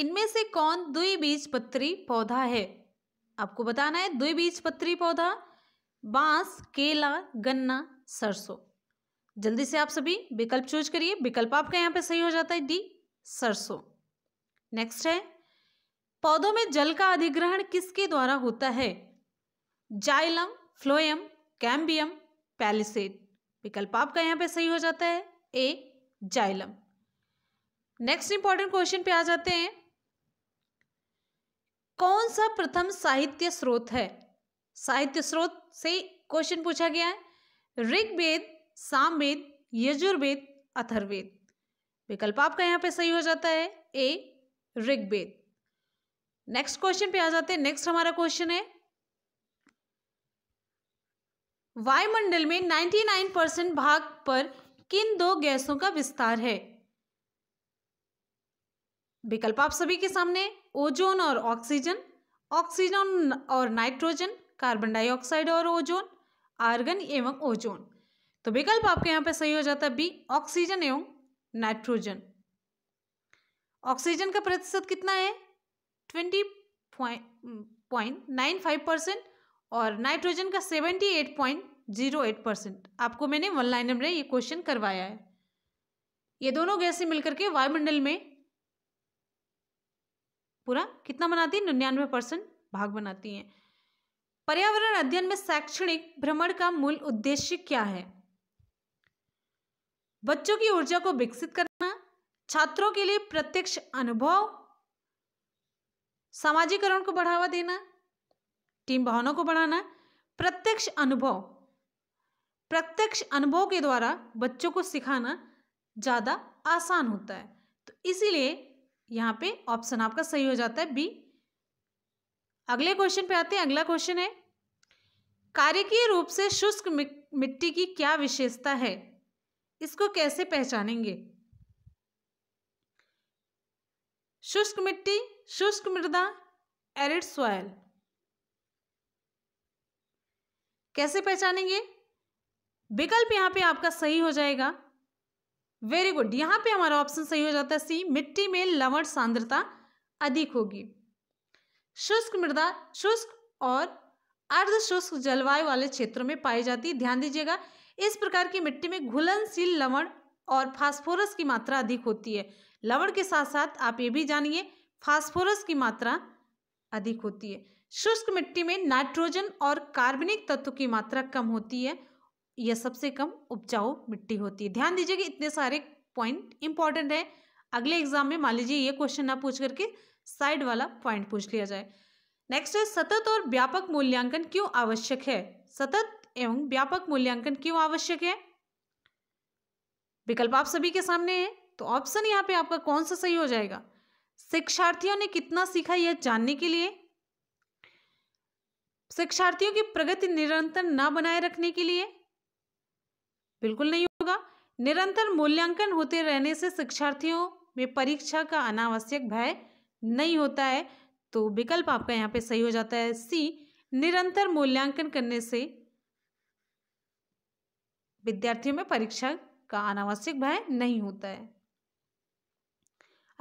इनमें से कौन द्विबीजपत्री पौधा है आपको बताना है द्विबीजपत्री पौधा बांस केला गन्ना सरसों जल्दी से आप सभी विकल्प चूज करिए विकल्प आपका यहाँ पे सही हो जाता है डी सरसों नेक्स्ट है पौधों में जल का अधिग्रहण किसके द्वारा होता है जाइलम फ्लोएम कैम्बियम पैलिसेट विकल्प आपका यहाँ पे सही हो जाता है A xylem next important question पे आ जाते हैं कौन सा प्रथम साहित्य स्रोत है साहित्य स्रोत से क्वेश्चन पूछा गया है ऋग्वेद सामवेद यजुर्वेद अथर्वेद विकल्प आपका यहां पे सही हो जाता है ए ऋग्वेद नेक्स्ट क्वेश्चन पे आ जाते हैं नेक्स्ट हमारा क्वेश्चन है वायुमंडल में 99 परसेंट भाग पर किन दो गैसों का विस्तार है विकल्प आप सभी के सामने ओजोन और ऑक्सीजन ऑक्सीजन और नाइट्रोजन कार्बन डाइऑक्साइड और ओजोन आर्गन एवं ओजोन तो विकल्प आपके यहाँ पे सही हो जाता है बी ऑक्सीजन एवं नाइट्रोजन ऑक्सीजन का प्रतिशत कितना है twenty point nine five percent और नाइट्रोजन का seventy eight point zero eight percent आपको मैंने वन लाइन में ये क्वेश्चन करवाया है ये दोनों गैसें मिलकर के वायुमंडल में पूरा कितना बनाती है निन्यानवे परसेंट भाग बनाती हैं पर्यावरण अध्ययन में शैक्षणिक भ्रमण का मूल उद्देश्य क्या है बच्चों की ऊर्जा को विकसित करना छात्रों के लिए प्रत्यक्ष अनुभव सामाजिकरण को बढ़ावा देना टीम भावना को बढ़ाना प्रत्यक्ष अनुभव प्रत्यक्ष अनुभव के द्वारा बच्चों को सिखाना ज़्यादा आसान होता है तो इसीलिए यहाँ पे ऑप्शन आपका सही हो जाता है बी अगले क्वेश्चन पे आते हैं अगला क्वेश्चन है कार्यकीय रूप से शुष्क मिट्टी की क्या विशेषता है इसको कैसे पहचानेंगे शुष्क मिट्टी शुष्क मृदा एरिड सॉयल कैसे पहचानेंगे विकल्प यहां पे आपका सही हो जाएगा वेरी गुड यहाँ पे हमारा ऑप्शन सही हो जाता है सी मिट्टी में लवण सांद्रता अधिक होगी शुष्क मृदा शुष्क और अर्ध शुष्क जलवायु वाले क्षेत्रों में पाई जाती है ध्यान दीजिएगा इस प्रकार की मिट्टी में घुलनशील लवण और फास्फोरस की मात्रा अधिक होती है लवण के साथ साथ आप ये भी जानिए फास्फोरस की मात्रा अधिक होती है शुष्क मिट्टी में नाइट्रोजन और कार्बनिक तत्व की मात्रा कम होती है यह सबसे कम उपजाऊ मिट्टी होती है ध्यान दीजिए कि इतने सारे पॉइंट इंपॉर्टेंट है अगले एग्जाम में मान लीजिए ये क्वेश्चन ना पूछ करके साइड वाला पॉइंट पूछ लिया जाए नेक्स्ट है सतत और व्यापक मूल्यांकन क्यों आवश्यक है सतत एवं व्यापक मूल्यांकन क्यों आवश्यक है विकल्प आप सभी के सामने है तो ऑप्शन यहाँ पे आपका कौन सा सही हो जाएगा शिक्षार्थियों ने कितना सीखा यह जानने के लिए शिक्षार्थियों की प्रगति निरंतर ना बनाए रखने के लिए बिल्कुल नहीं होगा निरंतर मूल्यांकन होते रहने से शिक्षार्थियों में परीक्षा का अनावश्यक भय नहीं होता है तो विकल्प आपका यहाँ पे सही हो जाता है सी निरंतर मूल्यांकन करने से विद्यार्थियों में परीक्षा का अनावश्यक भय नहीं होता है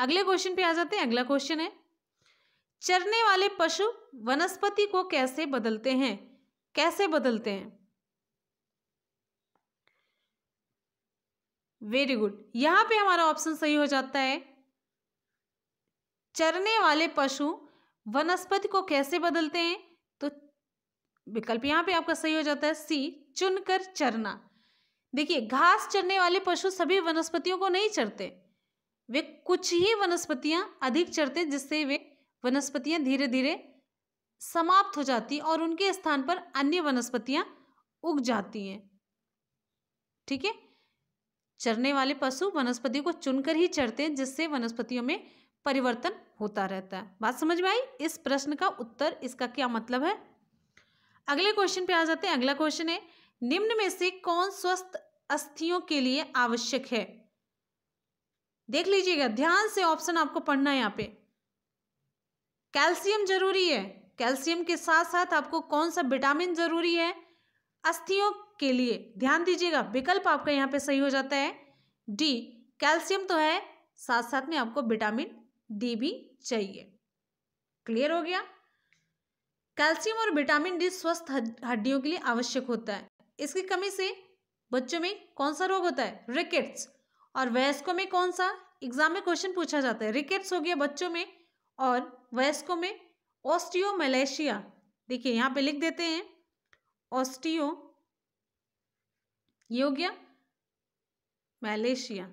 अगले क्वेश्चन पे आ जाते हैं अगला क्वेश्चन है चरने वाले पशु वनस्पति को कैसे बदलते हैं कैसे बदलते हैं वेरी गुड यहां पे हमारा ऑप्शन सही हो जाता है चरने वाले पशु वनस्पति को कैसे बदलते हैं तो विकल्प यहां पे आपका सही हो जाता है सी चुनकर चरना देखिए घास चरने वाले पशु सभी वनस्पतियों को नहीं चरते वे कुछ ही वनस्पतियां अधिक चरते जिससे वे वनस्पतियां धीरे धीरे समाप्त हो जाती और उनके स्थान पर अन्य वनस्पतियां उग जाती हैं ठीक है चरने वाले पशु वनस्पति को चुनकर ही चरते हैं जिससे वनस्पतियों में परिवर्तन होता रहता है बात समझ में आई इस प्रश्न का उत्तर इसका क्या मतलब है अगले क्वेश्चन पे आ जाते हैं अगला क्वेश्चन है निम्न में से कौन स्वस्थ अस्थियों के लिए आवश्यक है देख लीजिएगा ध्यान से ऑप्शन आपको पढ़ना है यहाँ पे कैल्शियम जरूरी है कैल्शियम के साथ साथ आपको कौन सा विटामिन जरूरी है अस्थियों के लिए ध्यान दीजिएगा विकल्प आपका यहाँ पे सही हो जाता है डी कैल्शियम तो है साथ साथ में आपको विटामिन डी भी चाहिए क्लियर हो गया कैल्शियम और विटामिन डी स्वस्थ हड्डियों के लिए आवश्यक होता है इसकी कमी से बच्चों में कौन सा रोग होता है रिकेट्स और वयस्कों में कौन सा एग्जाम में क्वेश्चन पूछा जाता है रिकेट्स हो गया बच्चों में और वयस्कों में ऑस्टियोमलेशिया देखिए यहाँ पे लिख देते हैं ऑस्टियो ये हो गया मलेशिया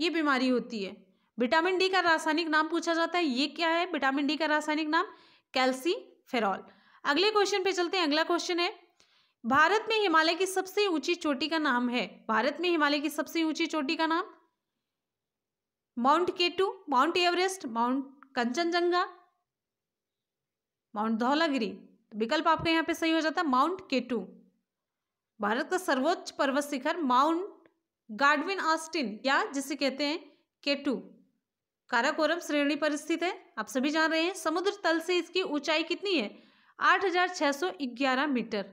ये बीमारी होती है विटामिन डी का रासायनिक नाम पूछा जाता है ये क्या है विटामिन डी का रासायनिक नाम कैल्सी फेरॉल अगले क्वेश्चन पे चलते हैं अगला क्वेश्चन है भारत में हिमालय की सबसे ऊंची चोटी का नाम है भारत में हिमालय की सबसे ऊंची चोटी का नाम Mount K two Mount Everest Mount Kanchenjunga Mount Dhaulagiri तो विकल्प आपका यहाँ पे सही हो जाता है माउंट केटू भारत का सर्वोच्च पर्वत शिखर माउंट गार्डविन ऑस्टिन या जिसे कहते हैं केटू काराकोरम श्रेणी पर स्थित है आप सभी जान रहे हैं समुद्र तल से इसकी ऊंचाई कितनी है 8,611 मीटर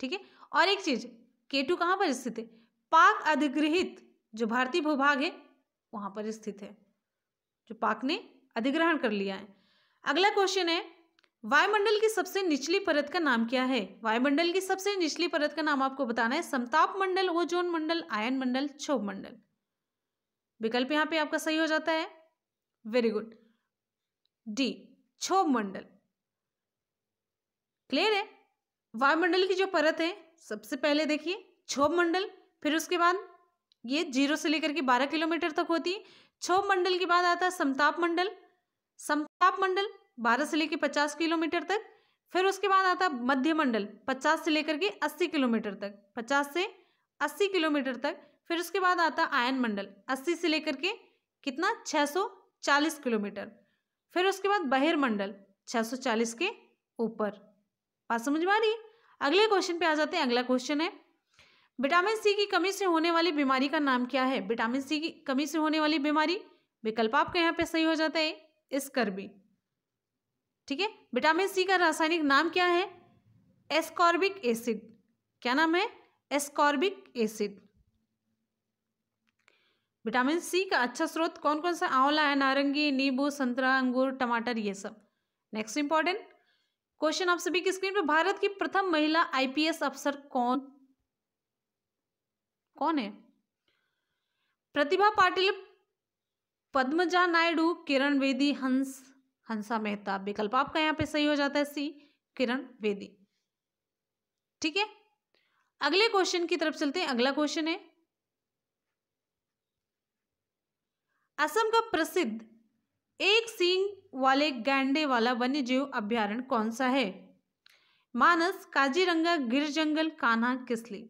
ठीक है और एक चीज केटू कहां पर स्थित है पाक अधिग्रहित जो भारतीय भूभाग है वहां पर स्थित है जो पाक ने अधिग्रहण कर लिया है अगला क्वेश्चन है वायुमंडल की सबसे निचली परत का नाम क्या है वायुमंडल की सबसे निचली परत का नाम आपको बताना है समताप मंडल ओजोन मंडल आयन मंडल क्षोभ मंडल विकल्प यहां पे आपका सही हो जाता है वेरी गुड डी क्षोभ मंडल क्लियर है वायुमंडल की जो परत है सबसे पहले देखिए क्षोभ मंडल फिर उसके बाद ये जीरो से लेकर के बारह किलोमीटर तक होती है क्षोभ मंडल के बाद आता है समताप मंडल समताप मंडल बारह से लेकर पचास किलोमीटर तक फिर उसके बाद आता है मध्य मंडल पचास से लेकर के अस्सी किलोमीटर तक पचास से अस्सी किलोमीटर तक फिर उसके बाद आता आयन मंडल अस्सी से लेकर के कितना छः सौ चालीस किलोमीटर फिर उसके बाद बहिर्मंडल छः सौ चालीस के ऊपर बात समझ में आ रही अगले क्वेश्चन पे आ जाते हैं अगला क्वेश्चन है विटामिन सी की कमी से होने वाली बीमारी का नाम क्या है विटामिन सी की कमी से होने वाली बीमारी विकल्प आपके यहाँ पे सही हो जाता है स्कर्वी ठीक है विटामिन सी का रासायनिक नाम क्या है एस्कॉर्बिक एसिड क्या नाम है एस्कॉर्बिक एसिड विटामिन सी का अच्छा स्रोत कौन कौन सा आंवला है नारंगी नींबू संतरा अंगूर टमाटर ये सब नेक्स्ट इंपॉर्टेंट क्वेश्चन आप सभी की स्क्रीन पर भारत की प्रथम महिला आईपीएस अफसर कौन कौन है प्रतिभा पाटिल पद्मजा नायडू किरण वेदी हंस हंसा मेहता विकल्प आपका यहाँ पे सही हो जाता है सी किरण वेदी ठीक है अगले क्वेश्चन की तरफ चलते हैं अगला क्वेश्चन है असम का प्रसिद्ध एक सींग वाले गैंडे वाला वन्य जीव अभ्यारण्य कौन सा है मानस काजीरंगा गिर जंगल कान्हा किसली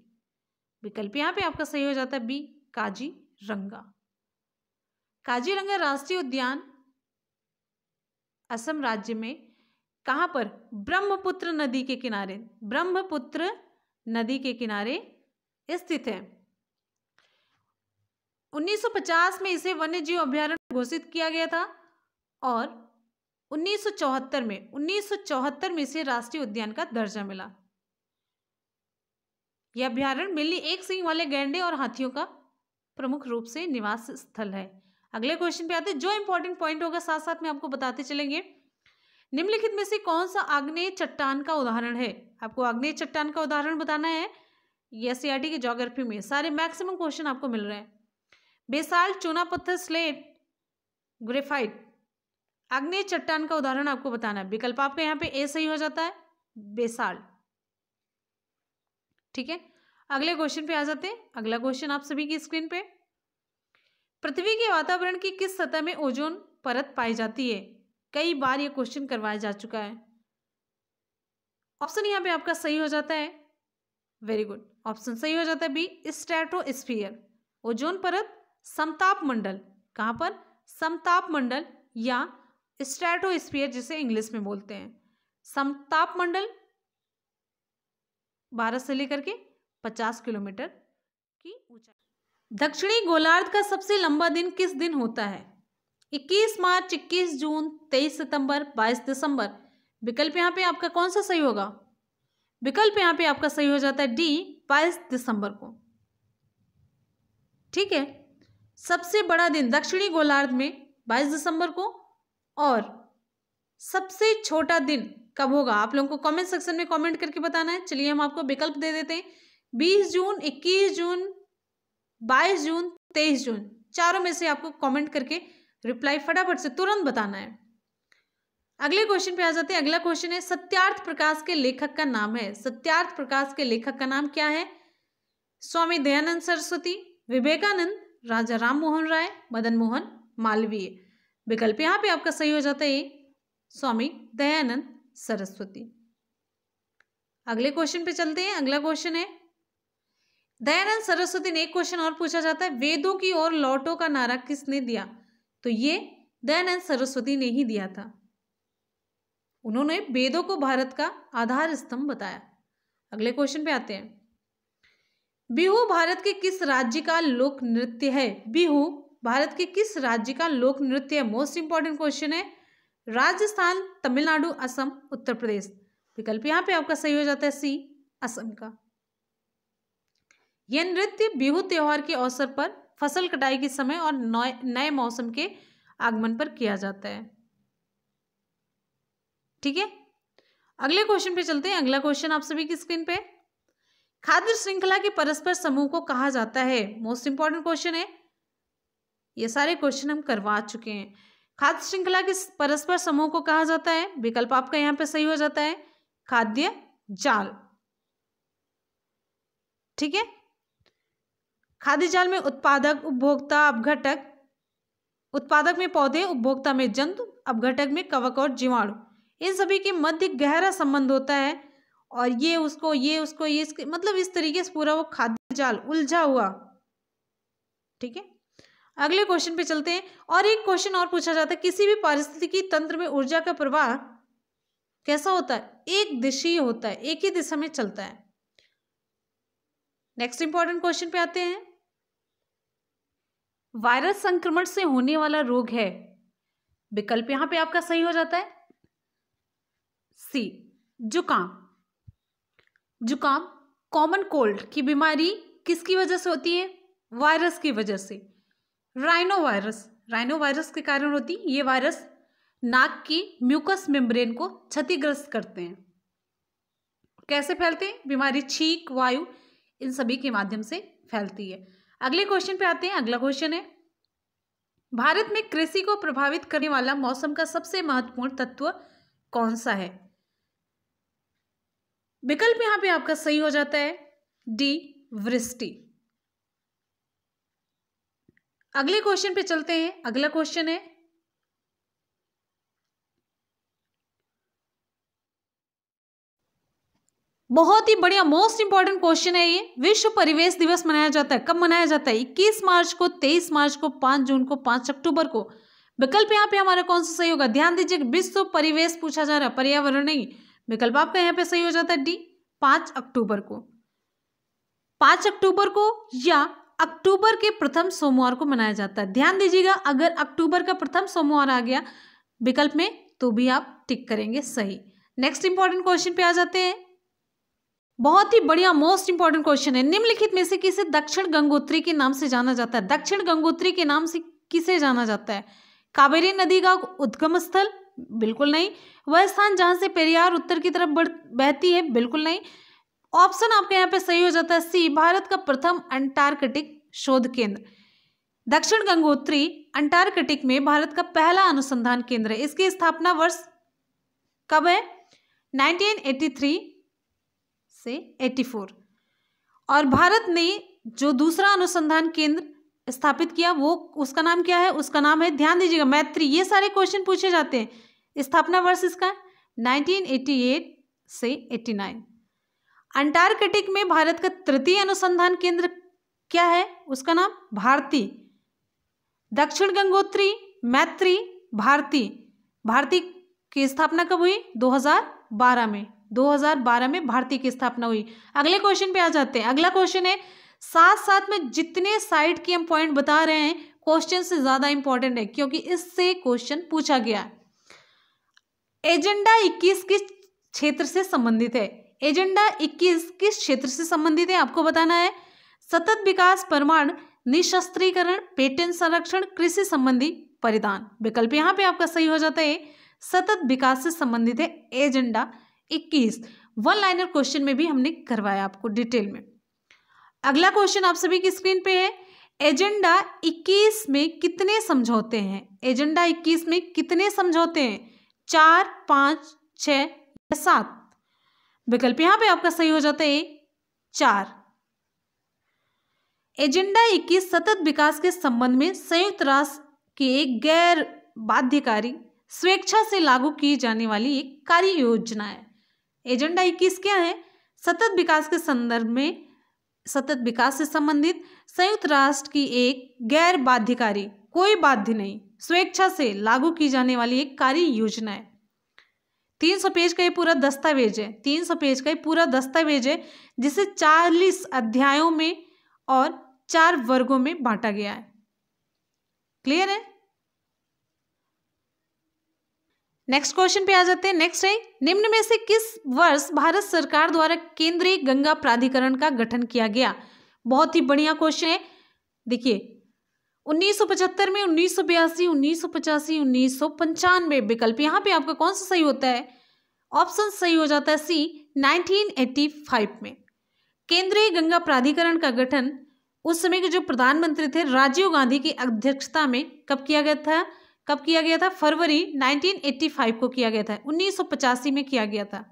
विकल्प यहां पे आपका सही हो जाता है बी काजीरंगा काजीरंगा राष्ट्रीय उद्यान असम राज्य में कहाँ पर ब्रह्मपुत्र नदी के किनारे ब्रह्मपुत्र नदी के किनारे स्थित है 1950 में इसे वन्य जीव अभ्यारण्य घोषित किया गया था और 1974 में 1974 में इसे राष्ट्रीय उद्यान का दर्जा मिला यह अभ्यारण्य मिली एक सिंह वाले गैंडे और हाथियों का प्रमुख रूप से निवास स्थल है अगले क्वेश्चन पे आते हैं जो इंपॉर्टेंट पॉइंट होगा साथ साथ में आपको बताते चलेंगे निम्नलिखित में से कौन सा आग्नेय चट्टान का उदाहरण है आपको आग्नेय चट्टान का उदाहरण बताना है एस की जोग्राफी में सारे मैक्सिमम क्वेश्चन आपको मिल रहे हैं बेसाल चूना पत्थर स्लेट ग्रेफाइट आग्नेय चट्टान का उदाहरण आपको बताना है विकल्प आपका यहाँ पे ए सही हो जाता है बेसाल ठीक है अगले क्वेश्चन पे आ जाते हैं अगला क्वेश्चन आप सभी की स्क्रीन पे पृथ्वी के वातावरण की किस सतह में ओजोन परत पाई जाती है कई बार ये क्वेश्चन करवाया जा चुका है ऑप्शन यहाँ पे आपका सही हो जाता है वेरी गुड ऑप्शन सही हो जाता है बी स्ट्रेटोस्फीयर ओजोन परत समताप मंडल कहाँ पर समताप मंडल या स्ट्रेटोस्फीयर जिसे इंग्लिश में बोलते हैं समताप मंडल बारह से लेकर के पचास किलोमीटर की ऊंचाई दक्षिणी गोलार्ध का सबसे लंबा दिन किस दिन होता है 21 मार्च 21 जून 23 सितंबर 22 दिसंबर विकल्प यहाँ पे आपका कौन सा सही होगा विकल्प यहाँ पे आपका सही हो जाता है डी 22 दिसंबर को ठीक है सबसे बड़ा दिन दक्षिणी गोलार्ध में 22 दिसंबर को और सबसे छोटा दिन कब होगा आप लोगों को कमेंट सेक्शन में कमेंट करके बताना है चलिए हम आपको विकल्प दे देते हैं 20 जून 21 जून बाईस जून तेईस जून चारों में से आपको कमेंट करके रिप्लाई फटाफट से तुरंत बताना है अगले क्वेश्चन पे आ जाते हैं अगला क्वेश्चन है सत्यार्थ प्रकाश के लेखक का नाम है सत्यार्थ प्रकाश के लेखक का नाम क्या है स्वामी दयानंद सरस्वती विवेकानंद राजा राम मोहन राय मदन मोहन मालवीय विकल्प यहां पे आपका सही हो जाता है स्वामी दयानंद सरस्वती अगले क्वेश्चन पे चलते हैं अगला क्वेश्चन है दयानंद सरस्वती ने एक क्वेश्चन और पूछा जाता है वेदों की ओर लौटो का नारा किसने दिया तो ये दयानंद सरस्वती ने ही दिया था उन्होंने वेदों को भारत का आधार स्तंभ बताया अगले क्वेश्चन पे आते हैं बिहू भारत के किस राज्य का लोक नृत्य है बिहू भारत के किस राज्य का लोक नृत्य है मोस्ट इंपॉर्टेंट क्वेश्चन है राजस्थान तमिलनाडु असम उत्तर प्रदेश विकल्प यहाँ पे आपका सही हो जाता है सी असम का यह नृत्य बिहू त्यौहार के अवसर पर फसल कटाई के समय और नए मौसम के आगमन पर किया जाता है ठीक है अगले क्वेश्चन पे चलते हैं अगला क्वेश्चन आप सभी की स्क्रीन पे खाद्य श्रृंखला के परस्पर समूह को कहा जाता है मोस्ट इंपॉर्टेंट क्वेश्चन है ये सारे क्वेश्चन हम करवा चुके हैं खाद्य श्रृंखला के परस्पर समूह को कहा जाता है विकल्प आपका यहां पे सही हो जाता है खाद्य जाल ठीक है खाद्य जाल में उत्पादक उपभोक्ता अपघटक उत्पादक में पौधे उपभोक्ता में जंतु अपघटक में कवक और जीवाणु इन सभी के मध्य गहरा संबंध होता है और ये उसको ये उसको ये इसके मतलब इस तरीके से पूरा वो खाद्य जाल उलझा हुआ ठीक है अगले क्वेश्चन पे चलते हैं और एक क्वेश्चन और पूछा जाता है किसी भी पारिस्थितिकी तंत्र में ऊर्जा का प्रवाह कैसा होता है एक दिशीय होता है एक ही दिशा में चलता है नेक्स्ट इंपॉर्टेंट क्वेश्चन पे आते हैं वायरस संक्रमण से होने वाला रोग है विकल्प यहां पे आपका सही हो जाता है सी जुकाम जुकाम कॉमन कोल्ड की बीमारी किसकी वजह से होती है वायरस की वजह से राइनो वायरस राइनो वायरस के कारण होती है ये वायरस नाक की म्यूकस मेम्ब्रेन को क्षतिग्रस्त करते हैं कैसे फैलते हैं बीमारी छींक वायु इन सभी के माध्यम से फैलती है अगले क्वेश्चन पे आते हैं अगला क्वेश्चन है भारत में कृषि को प्रभावित करने वाला मौसम का सबसे महत्वपूर्ण तत्व कौन सा है विकल्प यहां पे आपका सही हो जाता है डी वृष्टि अगले क्वेश्चन पे चलते हैं अगला क्वेश्चन है बहुत ही बढ़िया मोस्ट इंपॉर्टेंट क्वेश्चन है ये विश्व परिवेश दिवस मनाया जाता है कब मनाया जाता है इक्कीस मार्च को तेईस मार्च को पांच जून को पांच अक्टूबर को विकल्प यहाँ पे हमारा कौन सा सही होगा ध्यान दीजिए विश्व परिवेश पूछा जा रहा है पर्यावरण नहीं विकल्प आपका यहाँ पे सही हो जाता है डी पांच अक्टूबर को पांच अक्टूबर को या अक्टूबर के प्रथम सोमवार को मनाया जाता है ध्यान दीजिएगा अगर अक्टूबर का प्रथम सोमवार आ गया विकल्प में तो भी आप टिक करेंगे सही नेक्स्ट इंपॉर्टेंट क्वेश्चन पे आ जाते हैं बहुत ही बढ़िया मोस्ट इंपॉर्टेंट क्वेश्चन है निम्नलिखित में से किसे दक्षिण गंगोत्री के नाम से जाना जाता है दक्षिण गंगोत्री के नाम से किसे जाना जाता है कावेरी नदी का उद्गम स्थल बिल्कुल नहीं वह स्थान जहां से पेरियार उत्तर की तरफ बहती है बिल्कुल नहीं ऑप्शन आपके यहाँ पे सही हो जाता है सी भारत का प्रथम अंटार्कटिक शोध केंद्र दक्षिण गंगोत्री अंटार्कटिक में भारत का पहला अनुसंधान केंद्र है इसकी स्थापना वर्ष कब है 1983 से 84 और भारत ने जो दूसरा अनुसंधान केंद्र स्थापित किया वो उसका नाम क्या है उसका नाम है ध्यान दीजिएगा मैत्री ये सारे क्वेश्चन पूछे जाते हैं स्थापना वर्ष इसका 1988 से 89 अंटार्कटिक में भारत का तृतीय अनुसंधान केंद्र क्या है उसका नाम भारती दक्षिण गंगोत्री मैत्री भारती भारती की स्थापना कब हुई 2012 में 2012 में भारतीय की स्थापना हुई अगले क्वेश्चन पे आ जाते हैं अगला क्वेश्चन है साथ साथ में जितने साइट की हम पॉइंट बता रहे हैं क्वेश्चन से ज़्यादा इंपॉर्टेंट है क्योंकि इससे क्वेश्चन पूछा गया एजेंडा 21 किस क्षेत्र से संबंधित है एजेंडा 21 किस क्षेत्र से संबंधित है आपको बताना है सतत विकास प्रमाण निशस्त्रीकरण पेटेंट संरक्षण कृषि संबंधी परिधान विकल्प यहां पे आपका सही हो जाता है सतत विकास से संबंधित है एजेंडा इक्कीस वन लाइनर क्वेश्चन में भी हमने करवाया आपको डिटेल में अगला क्वेश्चन आप सभी की स्क्रीन पे है एजेंडा 21 में कितने समझौते हैं एजेंडा 21 में कितने समझौते हैं चार पांच छ सात विकल्प यहां पे आपका सही हो जाता है चार एजेंडा 21 सतत विकास के संबंध में संयुक्त राष्ट्र के एक गैर बाध्यकारी स्वेच्छा से लागू की जाने वाली एक कार्य योजना है एजेंडा इक्कीस क्या है सतत विकास के संदर्भ में सतत विकास से संबंधित संयुक्त राष्ट्र की एक गैर बाध्यकारी कोई बाध्य नहीं स्वेच्छा से लागू की जाने वाली एक कार्य योजना है तीन सौ पेज का ये पूरा दस्तावेज है तीन सौ पेज का ये पूरा दस्तावेज है जिसे चालीस अध्यायों में और चार वर्गों में बांटा गया है क्लियर है नेक्स्ट क्वेश्चन पे आ जाते हैं नेक्स्ट है निम्न में से किस वर्ष भारत सरकार द्वारा केंद्रीय गंगा प्राधिकरण का गठन किया गया बहुत ही बढ़िया क्वेश्चन है देखिए 1975 में उन्नीस सौ बयासी उन्नीस सौ पचासी उन्नीस सौ पंचानवे विकल्प यहाँ पे आपका कौन सा सही होता है ऑप्शन सही हो जाता है सी 1985 में केंद्रीय गंगा प्राधिकरण का गठन उस समय के जो प्रधानमंत्री थे राजीव गांधी की अध्यक्षता में कब किया गया था कब किया गया था फरवरी 1985 को किया गया था 1985 में किया गया था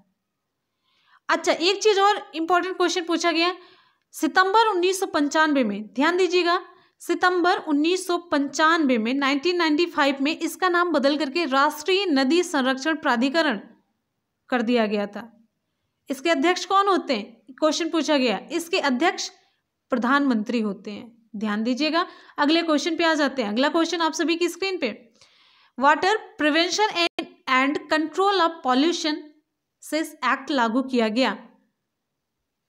अच्छा एक चीज और इंपॉर्टेंट क्वेश्चन पूछा गया सितंबर उन्नीस में ध्यान दीजिएगा सितंबर उन्नीस में 1995 में इसका नाम बदल करके राष्ट्रीय नदी संरक्षण प्राधिकरण कर दिया गया था इसके अध्यक्ष कौन होते हैं क्वेश्चन पूछा गया इसके अध्यक्ष प्रधानमंत्री होते हैं ध्यान दीजिएगा अगले क्वेश्चन पे आ जाते हैं अगला क्वेश्चन आप सभी की स्क्रीन पे water prevention and and control of pollution cess act लागू किया गया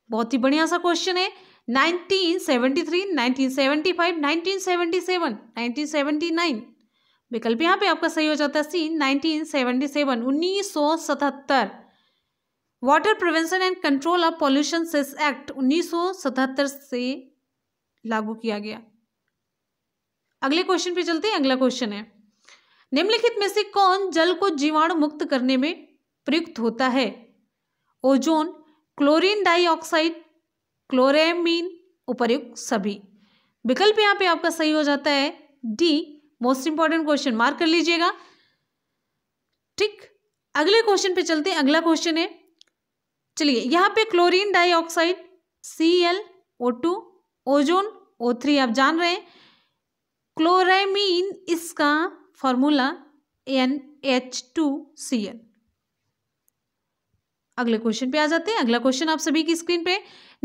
बहुत ही बढ़िया सा क्वेश्चन है 1973, 1975, 1977, 1979 विकल्प यहाँ पे आपका सही हो जाता है C 1977, 1977 water prevention and control of pollution cess act 1977 से लागू किया गया अगले क्वेश्चन पे चलते हैं अगला क्वेश्चन है निम्नलिखित में से कौन जल को जीवाणु मुक्त करने में प्रयुक्त होता है ओजोन क्लोरीन डाइऑक्साइड क्लोरेमीन उपर्युक्त सभी विकल्प यहाँ पे आपका सही हो जाता है D most important question mark कर लीजिएगा ठीक अगले क्वेश्चन पे चलते हैं अगला क्वेश्चन है चलिए यहाँ पे chlorine dioxide C L O two ozone O three आप जान रहे हैं क्लोरेमीन इसका formula N H two C N अगले क्वेश्चन पे आ जाते हैं अगला क्वेश्चन आप सभी की स्क्रीन पे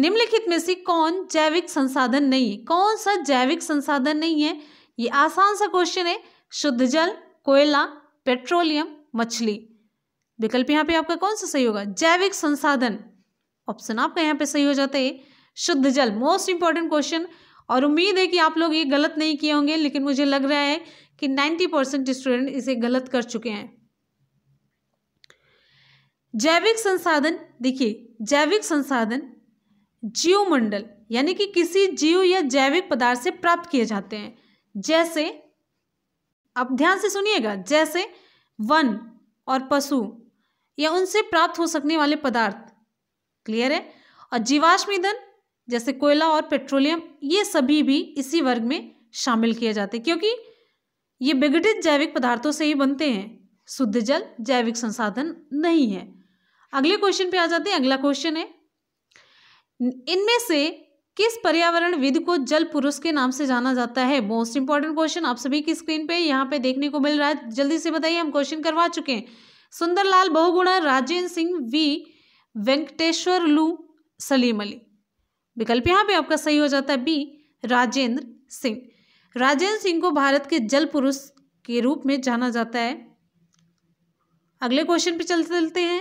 निम्नलिखित में से कौन जैविक संसाधन नहीं है कौन सा जैविक संसाधन नहीं है ये आसान सा क्वेश्चन है शुद्ध जल कोयला पेट्रोलियम मछली विकल्प यहाँ पे आपका कौन सा सही होगा जैविक संसाधन ऑप्शन आपका यहाँ पे सही हो जाता है शुद्ध जल मोस्ट इंपॉर्टेंट क्वेश्चन और उम्मीद है कि आप लोग ये गलत नहीं किए होंगे लेकिन मुझे लग रहा है कि 90 परसेंट स्टूडेंट इसे गलत कर चुके हैं जैविक संसाधन देखिए जैविक संसाधन जीवमंडल यानी कि किसी जीव या जैविक पदार्थ से प्राप्त किए जाते हैं जैसे अब ध्यान से सुनिएगा जैसे वन और पशु या उनसे प्राप्त हो सकने वाले पदार्थ क्लियर है और जीवाश्म ईंधन जैसे कोयला और पेट्रोलियम ये सभी भी इसी वर्ग में शामिल किए जाते हैं क्योंकि ये विघटित जैविक पदार्थों से ही बनते हैं शुद्ध जल जैविक संसाधन नहीं है अगले क्वेश्चन पे आ जाते हैं अगला क्वेश्चन है इनमें से किस पर्यावरण विद को जल पुरुष के नाम से जाना जाता है मोस्ट इंपॉर्टेंट क्वेश्चन आप सभी की स्क्रीन पे यहाँ पे देखने को मिल रहा है जल्दी से बताइए हम क्वेश्चन करवा चुके हैं सुंदरलाल बहुगुणा राजेंद्र सिंह वी वेंकटेश्वर लू सलीम अली विकल्प यहाँ पे आपका सही हो जाता है बी राजेंद्र सिंह राजेंद्र सिंह को भारत के जल पुरुष के रूप में जाना जाता है अगले क्वेश्चन पे चलते चलते हैं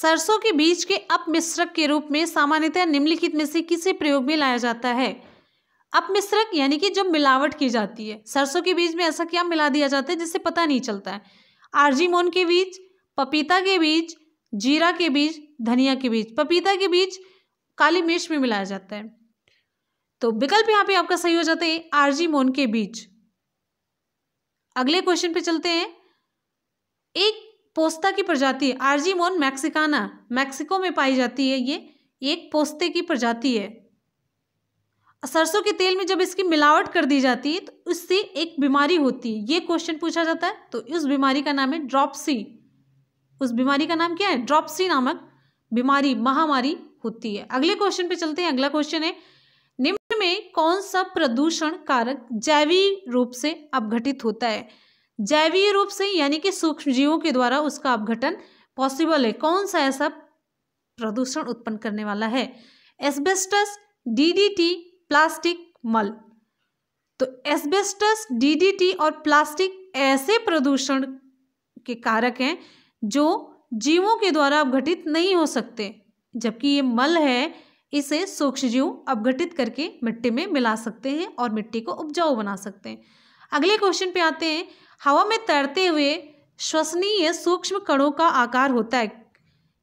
सरसों के बीज के अपमिश्रक के रूप में सामान्यतः निम्नलिखित में से किसे प्रयोग में लाया जाता है अपमिश्रक यानी कि जब मिलावट की जाती है सरसों के बीज में ऐसा क्या मिला दिया जाता है जिससे पता नहीं चलता है आर्जीमोन के बीज पपीता के बीज जीरा के बीज धनिया के बीज पपीता के बीज काली मिर्च में मिलाया जाता है तो विकल्प यहां पे आपका सही हो जाता है आरजी मोन के बीच अगले क्वेश्चन पे चलते हैं एक पोस्ता की प्रजाति आरजी मोन मैक्सिकाना मैक्सिको में पाई जाती है ये एक पोस्ते की प्रजाति है सरसों के तेल में जब इसकी मिलावट कर दी जाती है तो उससे एक बीमारी होती है ये क्वेश्चन पूछा जाता है तो उस बीमारी का नाम है ड्रॉपसी उस बीमारी का नाम क्या है ड्रॉपसी नामक बीमारी महामारी होती है अगले क्वेश्चन पे चलते हैं अगला क्वेश्चन है में कौन सा प्रदूषण कारक जैवी रूप से अपघटित होता है जैवीय रूप से यानी कि सूक्ष्म जीवों के द्वारा उसका अपघटन पॉसिबल है कौन सा ऐसा प्रदूषण उत्पन्न करने वाला है एस्बेस्टस डीडीटी प्लास्टिक मल तो एस्बेस्टस डीडीटी और प्लास्टिक ऐसे प्रदूषण के कारक हैं जो जीवों के द्वारा अपघटित नहीं हो सकते जबकि ये मल है इसे सूक्ष्म जीव अपघटित करके मिट्टी में मिला सकते हैं और मिट्टी को उपजाऊ बना सकते हैं अगले क्वेश्चन पे आते हैं हवा में तैरते हुए श्वसनीय सूक्ष्म कणों का आकार होता है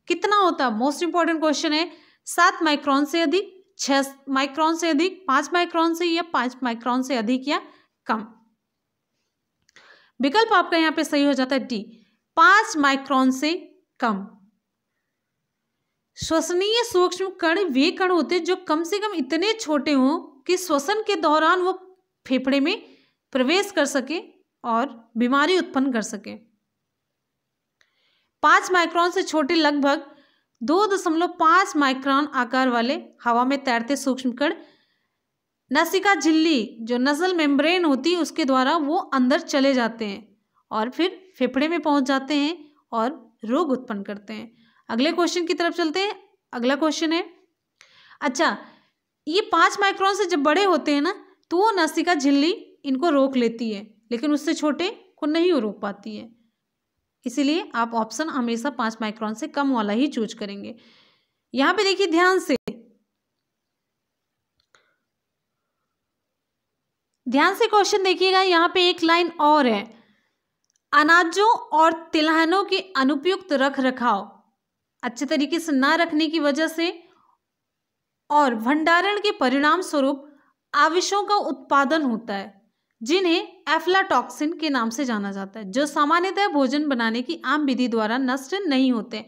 कितना होता है मोस्ट इंपॉर्टेंट क्वेश्चन है सात माइक्रॉन से अधिक छः माइक्रॉन से अधिक पाँच माइक्रॉन से या पाँच माइक्रॉन से अधिक या कम विकल्प आपका यहाँ पे सही हो जाता है डी पाँच माइक्रॉन से कम श्वसनीय सूक्ष्म कण वे कण होते जो कम से कम इतने छोटे हों कि श्वसन के दौरान वो फेफड़े में प्रवेश कर सके और बीमारी उत्पन्न कर सके पांच माइक्रोन से छोटे लगभग दो दशमलव पांच माइक्रोन आकार वाले हवा में तैरते सूक्ष्म कण नसिका झिल्ली जो नजल मेम्ब्रेन होती है उसके द्वारा वो अंदर चले जाते हैं और फिर फेफड़े में पहुंच जाते हैं और रोग उत्पन्न करते हैं अगले क्वेश्चन की तरफ चलते हैं अगला क्वेश्चन है अच्छा ये पाँच माइक्रोन से जब बड़े होते हैं ना तो वो नसिका झिल्ली इनको रोक लेती है लेकिन उससे छोटे को नहीं रोक पाती है इसीलिए आप ऑप्शन हमेशा पाँच माइक्रोन से कम वाला ही चूज करेंगे यहाँ पे देखिए ध्यान से ध्यान से क्वेश्चन देखिएगा यहाँ पे एक लाइन और है अनाजों और तिलहनों के अनुपयुक्त रख रखाव अच्छे तरीके से ना रखने की वजह से और भंडारण के परिणाम स्वरूप आविशों का उत्पादन होता है जिन्हें एफ्लाटॉक्सिन के नाम से जाना जाता है जो सामान्यतः भोजन बनाने की आम विधि द्वारा नष्ट नहीं होते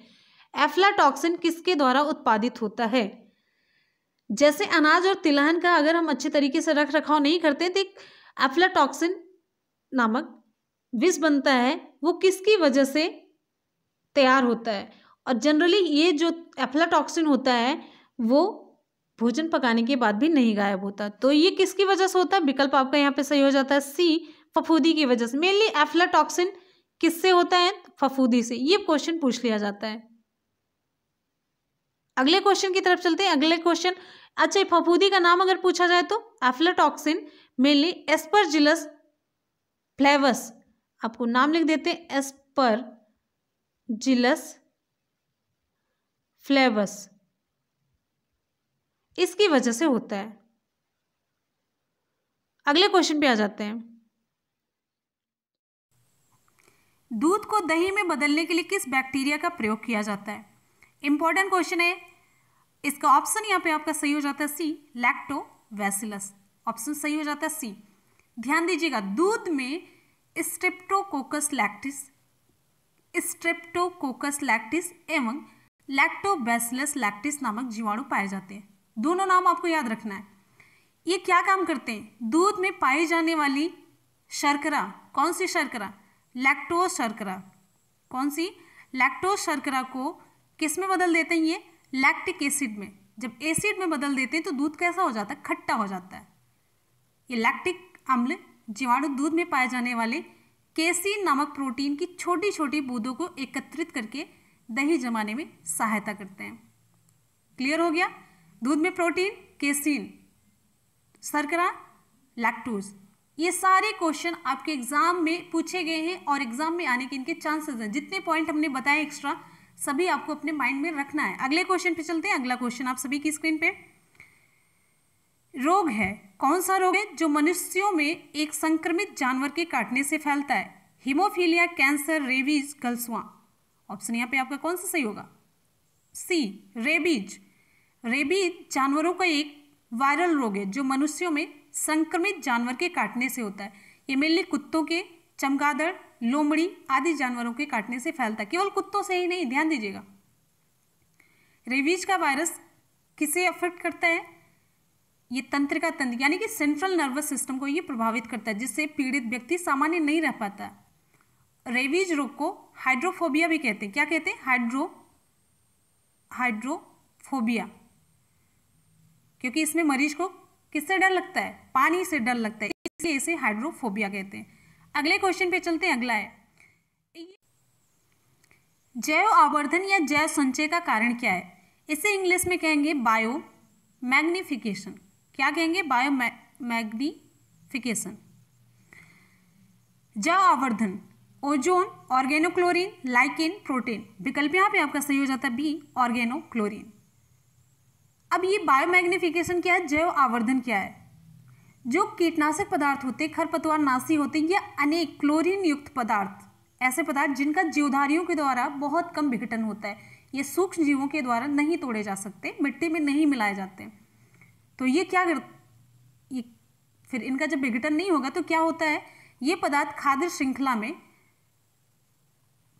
एफ्लाटॉक्सिन किसके द्वारा उत्पादित होता है जैसे अनाज और तिलहन का अगर हम अच्छे तरीके से रख रखाव नहीं करते तो एफ्लाटॉक्सिन नामक विष बनता है वो किसकी वजह से तैयार होता है और जनरली ये जो एफ्लाटॉक्सिन होता है वो भोजन पकाने के बाद भी नहीं गायब होता तो ये किसकी वजह से होता है विकल्प आपका यहाँ पे सही हो जाता है सी फफूदी की वजह से मेनली एफ्लाटॉक्सिन किससे होता है फफूदी से ये क्वेश्चन पूछ लिया जाता है अगले क्वेश्चन की तरफ चलते हैं अगले क्वेश्चन अच्छा फफूदी का नाम अगर पूछा जाए तो एफ्लाटॉक्सिन मेनली एस्परजिलस फ्लेवस आपको नाम लिख देते हैं एस्पर जिलस फ्लेवस इसकी वजह से होता है अगले क्वेश्चन पे आ जाते हैं दूध को दही में बदलने के लिए किस बैक्टीरिया का प्रयोग किया जाता है इंपॉर्टेंट क्वेश्चन है इसका ऑप्शन यहाँ पे आपका सही हो जाता है सी लैक्टो वैसिलस ऑप्शन सही हो जाता है सी ध्यान दीजिएगा दूध में स्ट्रेप्टोकोकस लैक्टिस स्ट्रेप्टोकोकस लैक्टिस एवं लैक्टोबैसिलस लैक्टिस नामक जीवाणु पाए जाते हैं दोनों नाम आपको याद रखना है ये क्या काम करते हैं दूध में पाई जाने वाली शर्करा कौन सी शर्करा लैक्टोज शर्करा कौन सी लैक्टोज शर्करा को किस में बदल देते हैं ये लैक्टिक एसिड में जब एसिड में बदल देते हैं तो दूध कैसा हो जाता है खट्टा हो जाता है ये लैक्टिक अम्ल जीवाणु दूध में पाए जाने वाले केसीन नामक प्रोटीन की छोटी छोटी बूंदों को एकत्रित करके दही जमाने में सहायता करते हैं क्लियर हो गया दूध में प्रोटीन केसिन सरकरा लैक्टोज ये सारे क्वेश्चन आपके एग्जाम में पूछे गए हैं और एग्जाम में आने के इनके चांसेस हैं जितने पॉइंट हमने बताए एक्स्ट्रा सभी आपको अपने माइंड में रखना है अगले क्वेश्चन पे चलते हैं अगला क्वेश्चन आप सभी की स्क्रीन पे रोग है कौन सा रोग है जो मनुष्यों में एक संक्रमित जानवर के काटने से फैलता है हिमोफीलिया कैंसर रेबीज गलसुआ ऑप्शन यहाँ पे आपका कौन सा सही होगा सी रेबीज रेबीज जानवरों का एक वायरल रोग है जो मनुष्यों में संक्रमित जानवर के काटने से होता है ये मेनली कुत्तों के चमगादड़ लोमड़ी आदि जानवरों के काटने से फैलता है केवल कुत्तों से ही नहीं ध्यान दीजिएगा रेबीज का वायरस किसे अफेक्ट करता है ये तंत्रिका तंत्र यानी कि सेंट्रल नर्वस सिस्टम को ये प्रभावित करता है जिससे पीड़ित व्यक्ति सामान्य नहीं रह पाता रेबीज रोग को हाइड्रोफोबिया भी कहते हैं क्या कहते हैं हाइड्रो हाइड्रोफोबिया क्योंकि इसमें मरीज को किससे डर लगता है पानी से डर लगता है इसलिए इसे हाइड्रोफोबिया कहते हैं अगले क्वेश्चन पे चलते हैं अगला है जैव आवर्धन या जैव संचय का कारण क्या है इसे इंग्लिश में कहेंगे बायो मैग्निफिकेशन क्या कहेंगे बायो मैग्निफिकेशन जैव आवर्धन ओजोन ऑर्गेनोक्लोरीन लाइकिन प्रोटीन विकल्प यहाँ पे आपका सही हो जाता है बी ऑर्गेनोक्लोरीन अब ये बायोमैग्निफिकेशन क्या है जैव आवर्धन क्या है जो कीटनाशक पदार्थ होते खरपतवार नाशी होते या अनेक क्लोरीन युक्त पदार्थ ऐसे पदार्थ जिनका जीवधारियों के द्वारा बहुत कम विघटन होता है ये सूक्ष्म जीवों के द्वारा नहीं तोड़े जा सकते मिट्टी में नहीं मिलाए जाते तो ये क्या कर ये फिर इनका जब विघटन नहीं होगा तो क्या होता है ये पदार्थ खाद्य श्रृंखला में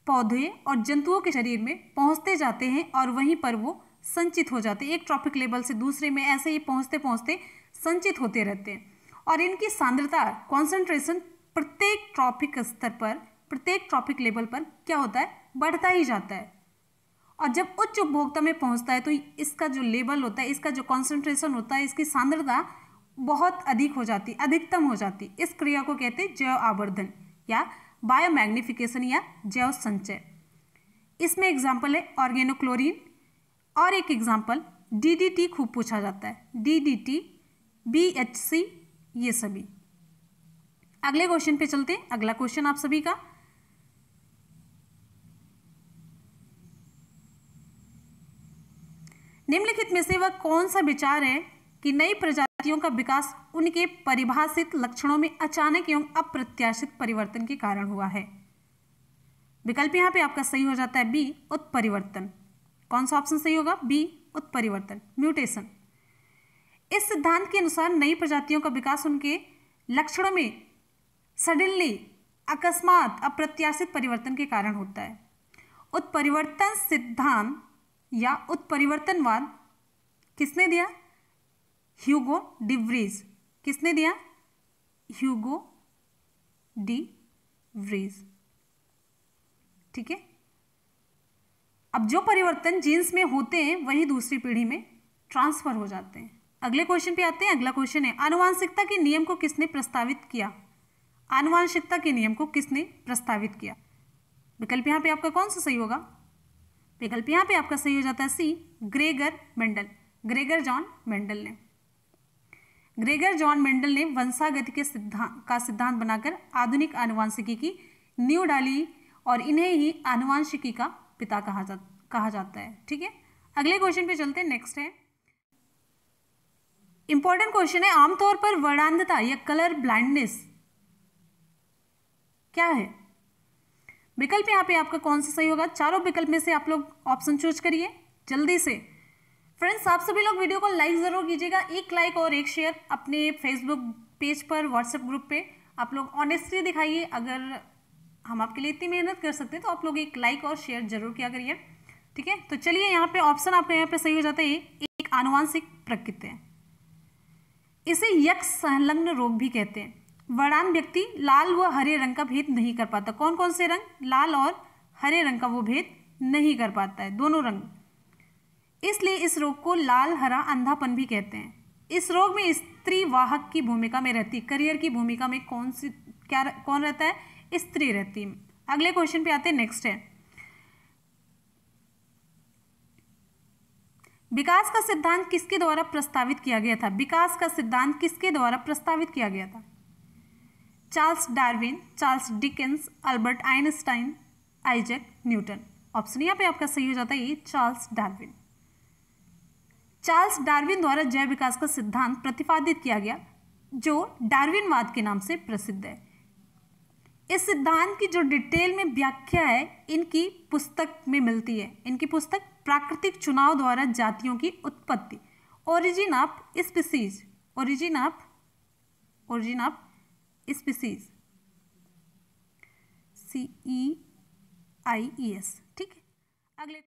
पौधे और जंतुओं के शरीर में पहुंचते जाते हैं और वहीं पर वो संचित हो जाते हैं एक ट्रॉपिक लेवल से दूसरे में ऐसे ही पहुंचते पहुंचते संचित होते रहते हैं और इनकी सांद्रता कॉन्सेंट्रेशन प्रत्येक ट्रॉपिक स्तर पर प्रत्येक ट्रॉपिक लेवल पर क्या होता है बढ़ता ही जाता है और जब उच्च उपभोक्ता में पहुंचता है तो इसका जो लेवल होता है इसका जो कॉन्सेंट्रेशन होता है इसकी सांद्रता बहुत अधिक हो जाती अधिकतम हो जाती इस क्रिया को कहते हैं जैव आवर्धन या बायोमैग्निफिकेशन या जैव संचय इसमें एग्जाम्पल है ऑर्गेनोक्लोरीन और एक एग्जाम्पल डीडीटी खूब पूछा जाता है डीडीटी बीएचसी ये सभी अगले क्वेश्चन पे चलते हैं अगला क्वेश्चन आप सभी का निम्नलिखित में से वह कौन सा विचार है कि नई प्रजातियों का विकास उनके परिभाषित लक्षणों में अचानक एवं अप्रत्याशित परिवर्तन के कारण हुआ है विकल्प यहाँ पे आपका सही हो जाता है बी उत्परिवर्तन कौन सा ऑप्शन सही होगा बी उत्परिवर्तन म्यूटेशन इस सिद्धांत के अनुसार नई प्रजातियों का विकास उनके लक्षणों में सडनली अकस्मात अप्रत्याशित परिवर्तन के कारण होता है उत्परिवर्तन सिद्धांत या उत्परिवर्तनवाद किसने दिया ह्यूगो डिव्रीज किसने दिया ह्यूगो डी व्रीज ठीक है अब जो परिवर्तन जीन्स में होते हैं वही दूसरी पीढ़ी में ट्रांसफर हो जाते हैं अगले क्वेश्चन पे आते हैं अगला क्वेश्चन है आनुवांशिकता के नियम को किसने प्रस्तावित किया आनुवांशिकता के नियम को किसने प्रस्तावित किया विकल्प यहाँ पे आपका कौन सा सही होगा विकल्प यहाँ पे आपका सही हो जाता है C Gregor Mendel Gregor John Mendel ने ग्रेगर जॉन मेंडल ने वंशागति के सिद्धांत का सिद्धांत बनाकर आधुनिक आनुवांशिकी की न्यू डाली और इन्हें ही आनुवांशिकी का पिता कहा जा कहा जाता है ठीक है अगले क्वेश्चन पे चलते हैं नेक्स्ट है इंपॉर्टेंट क्वेश्चन है आमतौर पर वर्णांधता या कलर ब्लाइंडनेस क्या है विकल्प यहाँ पे आपका कौन सा सही होगा चारों विकल्प में से आप लोग ऑप्शन चूज करिए जल्दी से फ्रेंड्स आप सभी लोग वीडियो को लाइक ज़रूर कीजिएगा एक लाइक और एक शेयर अपने फेसबुक पेज पर व्हाट्सएप ग्रुप पे आप लोग ऑनेस्टली दिखाइए अगर हम आपके लिए इतनी मेहनत कर सकते हैं तो आप लोग एक लाइक और शेयर जरूर किया करिए ठीक है तो चलिए यहाँ पे ऑप्शन आपके यहाँ पे सही हो जाता है एक आनुवांशिक प्रकृति इसे यक्ष संलग्न रोग भी कहते हैं वड़ान व्यक्ति लाल व हरे रंग का भेद नहीं कर पाता कौन कौन से रंग लाल और हरे रंग का वो भेद नहीं कर पाता है दोनों रंग इसलिए इस रोग को लाल हरा अंधापन भी कहते हैं इस रोग में स्त्री वाहक की भूमिका में रहती करियर की भूमिका में कौन सी क्या कौन रहता है स्त्री रहती अगले क्वेश्चन पे आते हैं नेक्स्ट है विकास का सिद्धांत किसके द्वारा प्रस्तावित किया गया था विकास का सिद्धांत किसके द्वारा प्रस्तावित किया गया था Charles Darwin Charles Dickens Albert Einstein Isaac Newton option यहाँ पे आपका सही हो जाता है ये चार्ल्स डार्विन चार्ल्स डार्विन द्वारा जैव विकास का सिद्धांत प्रतिपादित किया गया जो डार्विनवाद के नाम से प्रसिद्ध है इस सिद्धांत की जो डिटेल में व्याख्या है इनकी पुस्तक में मिलती है इनकी पुस्तक प्राकृतिक चुनाव द्वारा जातियों की उत्पत्ति origin of species origin of origin of species C E I E S ठीक है अगले